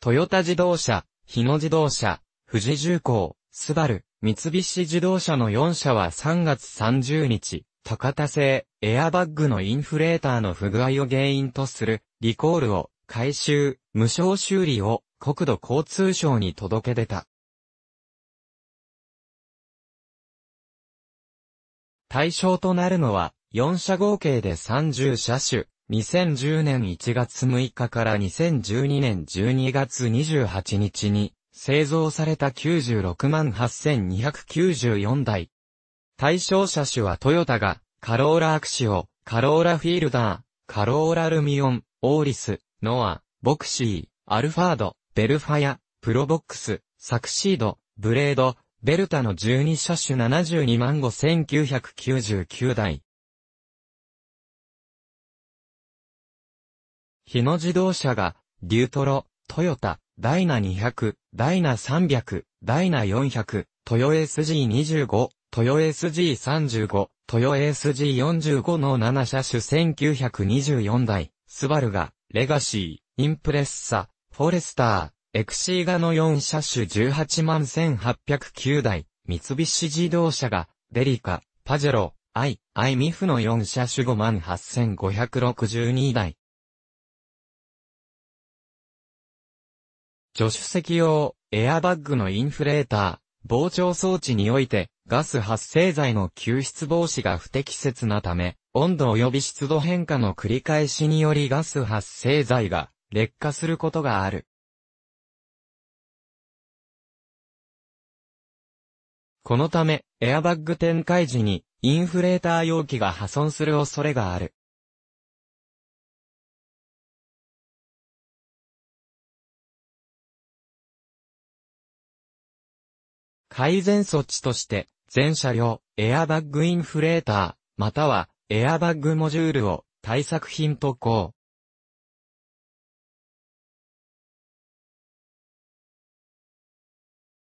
トヨタ自動車、日野自動車、富士重工、スバル、三菱自動車の4社は3月30日、高田製、エアバッグのインフレーターの不具合を原因とする、リコールを、回収、無償修理を、国土交通省に届け出た。対象となるのは、4社合計で30車種、2010年1月6日から2012年12月28日に製造された96万8294台。対象車種はトヨタが、カローラアクシオ、カローラフィールダー、カローラルミオン、オーリス、ノア、ボクシー、アルファード、ベルファヤ、プロボックス、サクシード、ブレード、ベルタの12車種72万5999台。日野自動車が、デュートロ、トヨタ、ダイナ200、ダイナ300、ダイナ400、トヨ SG25、トヨ SG35、トヨ SG45 の7車種1924台、スバルが、レガシー、インプレッサ、フォレスター、エクシーガの4車種18万1809台、三菱自動車が、デリカ、パジェロ、アイ、アイミフの4車種5万8562台、助手席用、エアバッグのインフレーター、膨張装置において、ガス発生剤の救出防止が不適切なため、温度及び湿度変化の繰り返しによりガス発生剤が劣化することがある。このため、エアバッグ展開時に、インフレーター容器が破損する恐れがある。改善措置として、全車両、エアバッグインフレーター、または、エアバッグモジュールを対策品と項、